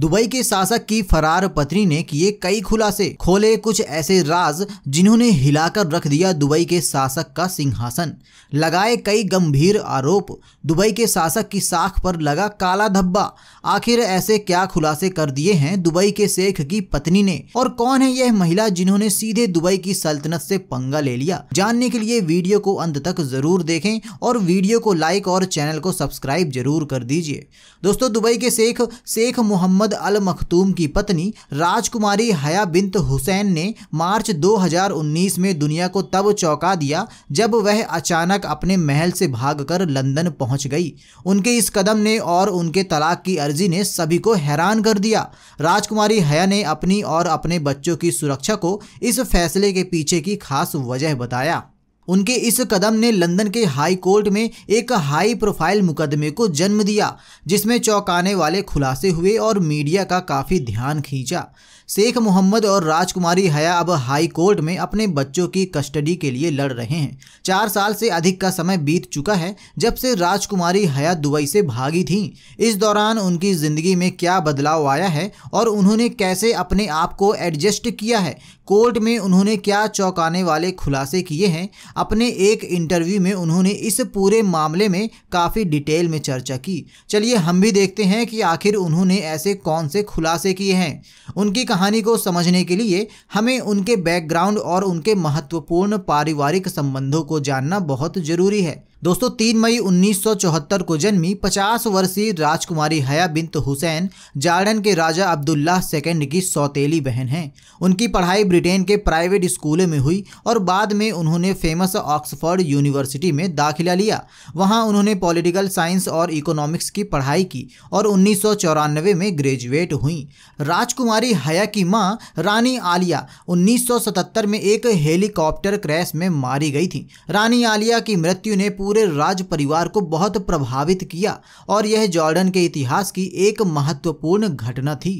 Dubai के शासक की फरार पत्नी ने किए कई खुलासे खोले कुछ ऐसे राज जिन्होंने हिलाकर रख दिया दुबई के शासक का सिंहासन लगाए कई गंभीर आरोप दुबई के शासक की साख पर लगा काला धब्बा आखिर ऐसे क्या खुलासे कर दिए हैं दुबई के शेख की पत्नी ने और कौन है यह महिला जिन्होंने सीधे दुबई की सल्तनत से पंगा ले लिया जानने के लिए वीडियो को अंत तक जरूर देखें और वीडियो को लाइक और चैनल को सब्सक्राइब जरूर कर दीजिए दोस्तों दुबई के शेख शेख मोहम्मद मोहम्मद अल मखतूम की पत्नी राजकुमारी हया बिंत हुसैन ने मार्च 2019 में दुनिया को तब चौंका दिया जब वह अचानक अपने महल से भागकर लंदन पहुंच गई उनके इस कदम ने और उनके तलाक की अर्जी ने सभी को हैरान कर दिया राजकुमारी हया ने अपनी और अपने बच्चों की सुरक्षा को इस फैसले के पीछे की खास वजह बताया उनके इस कदम ने लंदन के हाई कोर्ट में एक हाई प्रोफाइल मुकदमे को जन्म दिया जिसमें चौंकाने वाले खुलासे हुए और मीडिया का काफ़ी ध्यान खींचा शेख मोहम्मद और राजकुमारी हया अब हाई कोर्ट में अपने बच्चों की कस्टडी के लिए लड़ रहे हैं चार साल से अधिक का समय बीत चुका है जब से राजकुमारी हया दुबई से भागी थी इस दौरान उनकी ज़िंदगी में क्या बदलाव आया है और उन्होंने कैसे अपने आप को एडजस्ट किया है कोर्ट में उन्होंने क्या चौंकाने वाले खुलासे किए हैं अपने एक इंटरव्यू में उन्होंने इस पूरे मामले में काफ़ी डिटेल में चर्चा की चलिए हम भी देखते हैं कि आखिर उन्होंने ऐसे कौन से खुलासे किए हैं उनकी कहानी को समझने के लिए हमें उनके बैकग्राउंड और उनके महत्वपूर्ण पारिवारिक संबंधों को जानना बहुत जरूरी है दोस्तों तीन मई 1974 को जन्मी 50 वर्षीय राजकुमारी हया बिंत हुसैन जार्डन के राजा अब्दुल्ला सेकेंड की सौतेली बहन हैं उनकी पढ़ाई ब्रिटेन के प्राइवेट स्कूलों में हुई और बाद में उन्होंने फेमस ऑक्सफोर्ड यूनिवर्सिटी में दाखिला लिया वहाँ उन्होंने पॉलिटिकल साइंस और इकोनॉमिक्स की पढ़ाई की और उन्नीस में ग्रेजुएट हुई राजकुमारी हया की माँ रानी आलिया उन्नीस में एक हेलीकॉप्टर क्रैश में मारी गई थी रानी आलिया की मृत्यु ने पूरे राज परिवार को बहुत प्रभावित किया और यह जॉर्डन के इतिहास की एक महत्वपूर्ण घटना थी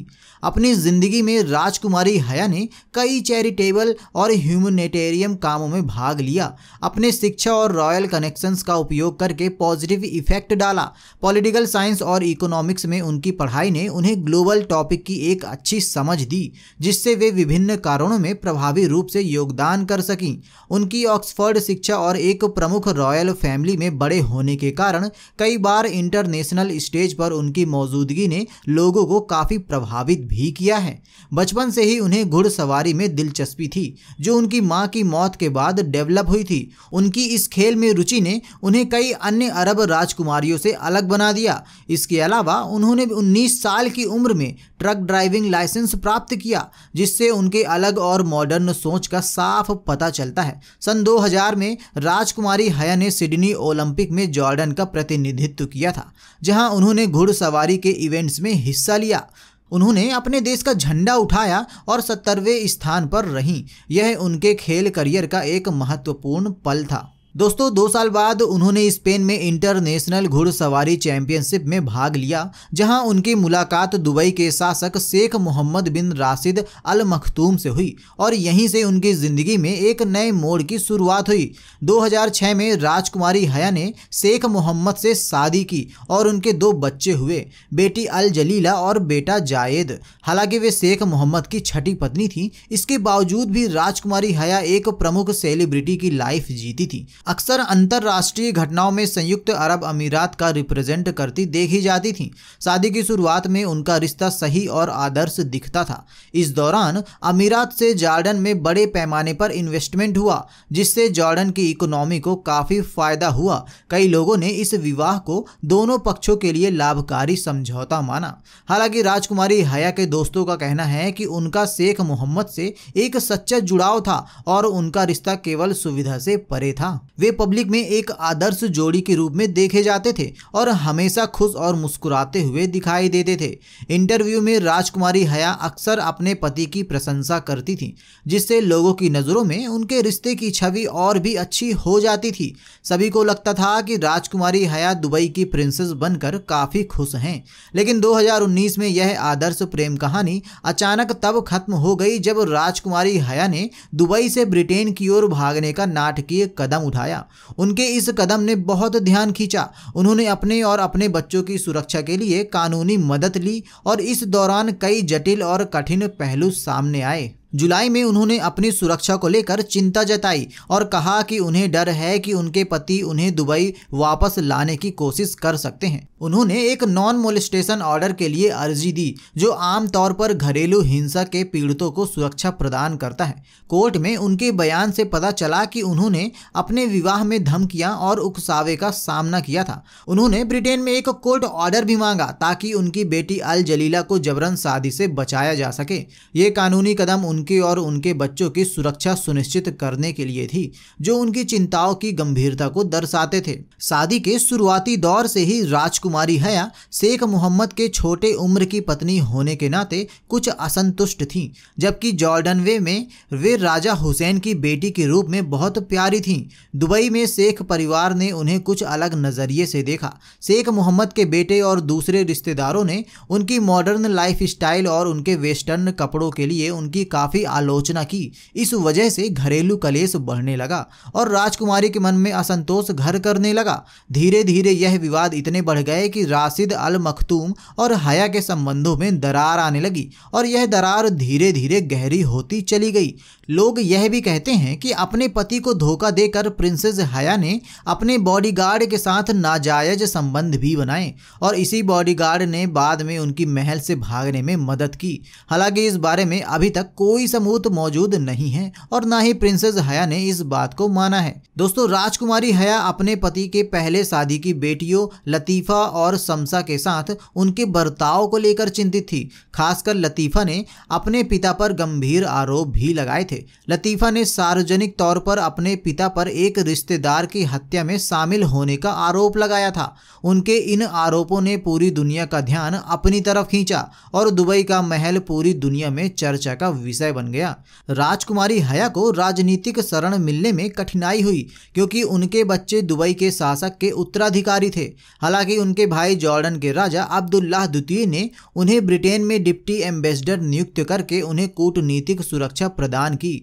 अपनी ज़िंदगी में राजकुमारी हया ने कई चैरिटेबल और ह्यूमनेटेरियम कामों में भाग लिया अपने शिक्षा और रॉयल कनेक्शंस का उपयोग करके पॉजिटिव इफेक्ट डाला पॉलिटिकल साइंस और इकोनॉमिक्स में उनकी पढ़ाई ने उन्हें ग्लोबल टॉपिक की एक अच्छी समझ दी जिससे वे विभिन्न कारणों में प्रभावी रूप से योगदान कर सकें उनकी ऑक्सफर्ड शिक्षा और एक प्रमुख रॉयल फैमिली फैमिली में बड़े होने के कारण कई बार इंटरनेशनल स्टेज पर उनकी मौजूदगी ने लोगों को काफ़ी प्रभावित भी किया है बचपन से ही उन्हें घुड़सवारी में दिलचस्पी थी जो उनकी माँ की मौत के बाद डेवलप हुई थी उनकी इस खेल में रुचि ने उन्हें कई अन्य अरब राजकुमारियों से अलग बना दिया इसके अलावा उन्होंने उन्नीस साल की उम्र में ट्रक ड्राइविंग लाइसेंस प्राप्त किया जिससे उनके अलग और मॉडर्न सोच का साफ पता चलता है सन 2000 में राजकुमारी हया ने सिडनी ओलंपिक में जॉर्डन का प्रतिनिधित्व किया था जहां उन्होंने घुड़सवारी के इवेंट्स में हिस्सा लिया उन्होंने अपने देश का झंडा उठाया और सत्तरवें स्थान पर रहीं यह उनके खेल करियर का एक महत्वपूर्ण पल था दोस्तों दो साल बाद उन्होंने स्पेन में इंटरनेशनल घुड़सवारी चैंपियनशिप में भाग लिया जहां उनकी मुलाकात दुबई के शासक शेख मोहम्मद बिन राशिद अल मखतूम से हुई और यहीं से उनकी ज़िंदगी में एक नए मोड़ की शुरुआत हुई 2006 में राजकुमारी हया ने शेख मोहम्मद से शादी की और उनके दो बच्चे हुए बेटी अल जलीला और बेटा जायेद हालांकि वे शेख मोहम्मद की छठी पत्नी थी इसके बावजूद भी राजकुमारी हया एक प्रमुख सेलिब्रिटी की लाइफ जीती थी अक्सर अंतर्राष्ट्रीय घटनाओं में संयुक्त अरब अमीरात का रिप्रेजेंट करती देखी जाती थी शादी की शुरुआत में उनका रिश्ता सही और आदर्श दिखता था इस दौरान अमीरात से जॉर्डन में बड़े पैमाने पर इन्वेस्टमेंट हुआ जिससे जॉर्डन की इकोनॉमी को काफ़ी फायदा हुआ कई लोगों ने इस विवाह को दोनों पक्षों के लिए लाभकारी समझौता माना हालांकि राजकुमारी हया के दोस्तों का कहना है कि उनका शेख मोहम्मद से एक सच्चा जुड़ाव था और उनका रिश्ता केवल सुविधा से परे था वे पब्लिक में एक आदर्श जोड़ी के रूप में देखे जाते थे और हमेशा खुश और मुस्कुराते हुए दिखाई देते थे इंटरव्यू में राजकुमारी हया अक्सर अपने पति की प्रशंसा करती थी जिससे लोगों की नज़रों में उनके रिश्ते की छवि और भी अच्छी हो जाती थी सभी को लगता था कि राजकुमारी हया दुबई की प्रिंसेस बनकर काफ़ी खुश हैं लेकिन 2019 में यह आदर्श प्रेम कहानी अचानक तब खत्म हो गई जब राजकुमारी हया ने दुबई से ब्रिटेन की ओर भागने का नाटकीय कदम उठाया आया उनके इस कदम ने बहुत ध्यान खींचा उन्होंने अपने और अपने बच्चों की सुरक्षा के लिए कानूनी मदद ली और इस दौरान कई जटिल और कठिन पहलू सामने आए जुलाई में उन्होंने अपनी सुरक्षा को लेकर चिंता जताई और कहा कि उन्हें डर है कि उनके पति उन्हें दुबई वापस लाने की कोशिश कर सकते हैं उन्होंने एक नॉन मोलिस्टेशन ऑर्डर के लिए अर्जी दी जो आमतौर पर घरेलू हिंसा के पीड़ितों को सुरक्षा प्रदान करता है कोर्ट में उनके बयान से पता चला कि उन्होंने अपने विवाह में धमकियां और उकसावे का सामना किया था उन्होंने ब्रिटेन में एक कोर्ट ऑर्डर भी मांगा ताकि उनकी बेटी अल जलीला को जबरन शादी से बचाया जा सके ये कानूनी कदम उनकी और उनके बच्चों की सुरक्षा सुनिश्चित करने के लिए थी जो उनकी चिंताओं की गंभीरता को दर्शाते थे शादी के शुरुआती दौर से ही राजकुमारी हया शेख मोहम्मद के छोटे उम्र की पत्नी होने के नाते कुछ असंतुष्ट थी जबकि जॉर्डन वे में वे राजा हुसैन की बेटी के रूप में बहुत प्यारी थी दुबई में शेख परिवार ने उन्हें कुछ अलग नज़रिए से देखा शेख मोहम्मद के बेटे और दूसरे रिश्तेदारों ने उनकी मॉडर्न लाइफ और उनके वेस्टर्न कपड़ों के लिए उनकी काफ़ी काफ़ी आलोचना की इस वजह से घरेलू कलेश बढ़ने लगा और राजकुमारी के मन में असंतोष घर करने लगा धीरे धीरे यह विवाद इतने बढ़ गए कि राशिद अल मखतूम और हया के संबंधों में दरार आने लगी और यह दरार धीरे धीरे गहरी होती चली गई लोग यह भी कहते हैं कि अपने पति को धोखा देकर प्रिंसेस हया ने अपने बॉडीगार्ड के साथ नाजायज संबंध भी बनाए और इसी बॉडीगार्ड ने बाद में उनकी महल से भागने में मदद की हालांकि इस बारे में अभी तक कोई कोई सबूत तो मौजूद नहीं है और ना ही प्रिंसेस हया ने इस बात को माना है दोस्तों राजकुमारी हया अपने पति के पहले शादी की बेटियों लतीफ़ा और समसा के साथ उनके बर्ताव को लेकर चिंतित थी खासकर लतीफ़ा ने अपने पिता पर गंभीर आरोप भी लगाए थे लतीफ़ा ने सार्वजनिक तौर पर अपने पिता पर एक रिश्तेदार की हत्या में शामिल होने का आरोप लगाया था उनके इन आरोपों ने पूरी दुनिया का ध्यान अपनी तरफ खींचा और दुबई का महल पूरी दुनिया में चर्चा का विषय विषय बन गया राजकुमारी हया को राजनीतिक शरण मिलने में कठिनाई हुई क्योंकि उनके बच्चे दुबई के शासक के उत्तराधिकारी थे हालांकि उनके भाई जॉर्डन के राजा अब्दुल्लाह द्वितीय ने उन्हें ब्रिटेन में डिप्टी एम्बेसडर नियुक्त करके उन्हें कूटनीतिक सुरक्षा प्रदान की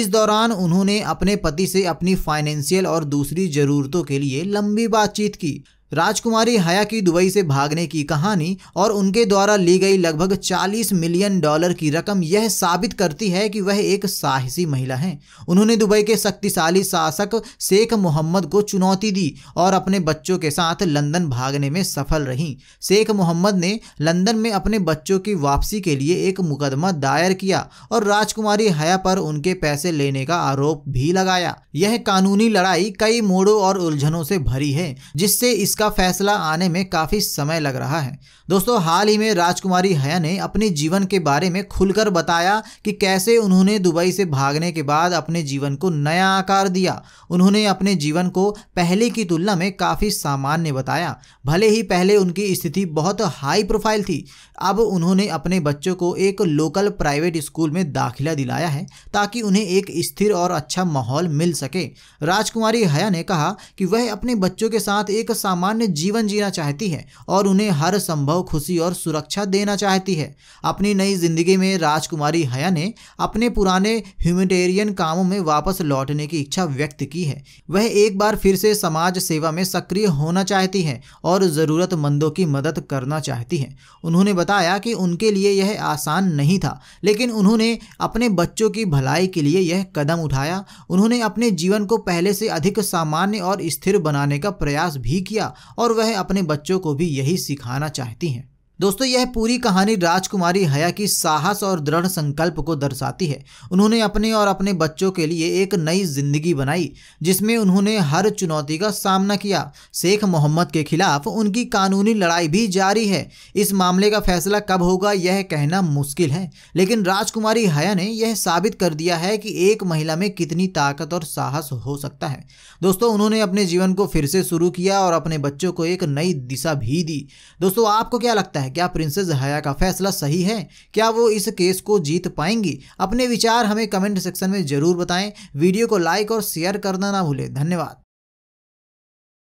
इस दौरान उन्होंने अपने पति से अपनी फाइनेंशियल और दूसरी जरूरतों के लिए लंबी बातचीत की राजकुमारी हया की दुबई से भागने की कहानी और उनके द्वारा ली गई लगभग 40 मिलियन डॉलर की रकम यह साबित करती है कि वह एक साहसी महिला हैं उन्होंने दुबई के शक्तिशाली शासक शेख मोहम्मद को चुनौती दी और अपने बच्चों के साथ लंदन भागने में सफल रहीं शेख मोहम्मद ने लंदन में अपने बच्चों की वापसी के लिए एक मुकदमा दायर किया और राजकुमारी हया पर उनके पैसे लेने का आरोप भी लगाया यह कानूनी लड़ाई कई मोड़ों और उलझनों से भरी है जिससे इस इसका फैसला आने में काफ़ी समय लग रहा है दोस्तों हाल ही में राजकुमारी हया ने अपने जीवन के बारे में खुलकर बताया कि कैसे उन्होंने दुबई से भागने के बाद अपने जीवन को नया आकार दिया उन्होंने अपने जीवन को पहले की तुलना में काफ़ी सामान्य बताया भले ही पहले उनकी स्थिति बहुत हाई प्रोफाइल थी अब उन्होंने अपने बच्चों को एक लोकल प्राइवेट स्कूल में दाखिला दिलाया है ताकि उन्हें एक स्थिर और अच्छा माहौल मिल सके राजकुमारी हया ने कहा कि वह अपने बच्चों के साथ एक सामान्य जीवन जीना चाहती है और उन्हें हर संभव खुशी और सुरक्षा देना चाहती है अपनी नई जिंदगी में राजकुमारी हया ने अपने पुराने ह्यूमिटेरियन कामों में वापस लौटने की इच्छा व्यक्त की है वह एक बार फिर से समाज सेवा में सक्रिय होना चाहती है और ज़रूरतमंदों की मदद करना चाहती है उन्होंने बताया कि उनके लिए यह आसान नहीं था लेकिन उन्होंने अपने बच्चों की भलाई के लिए यह कदम उठाया उन्होंने अपने जीवन को पहले से अधिक सामान्य और स्थिर बनाने का प्रयास भी किया और वह अपने बच्चों को भी यही सिखाना चाहती हैं दोस्तों यह पूरी कहानी राजकुमारी हया की साहस और दृढ़ संकल्प को दर्शाती है उन्होंने अपने और अपने बच्चों के लिए एक नई जिंदगी बनाई जिसमें उन्होंने हर चुनौती का सामना किया शेख मोहम्मद के खिलाफ उनकी कानूनी लड़ाई भी जारी है इस मामले का फैसला कब होगा यह कहना मुश्किल है लेकिन राजकुमारी हया ने यह साबित कर दिया है कि एक महिला में कितनी ताकत और साहस हो सकता है दोस्तों उन्होंने अपने जीवन को फिर से शुरू किया और अपने बच्चों को एक नई दिशा भी दी दोस्तों आपको क्या लगता है हैं क्या प्रिंसेस हया का फैसला सही है क्या वो इस केस को जीत पाएंगी अपने विचार हमें कमेंट सेक्शन में ज़रूर बताएं वीडियो को लाइक और शेयर करना ना भूलें धन्यवाद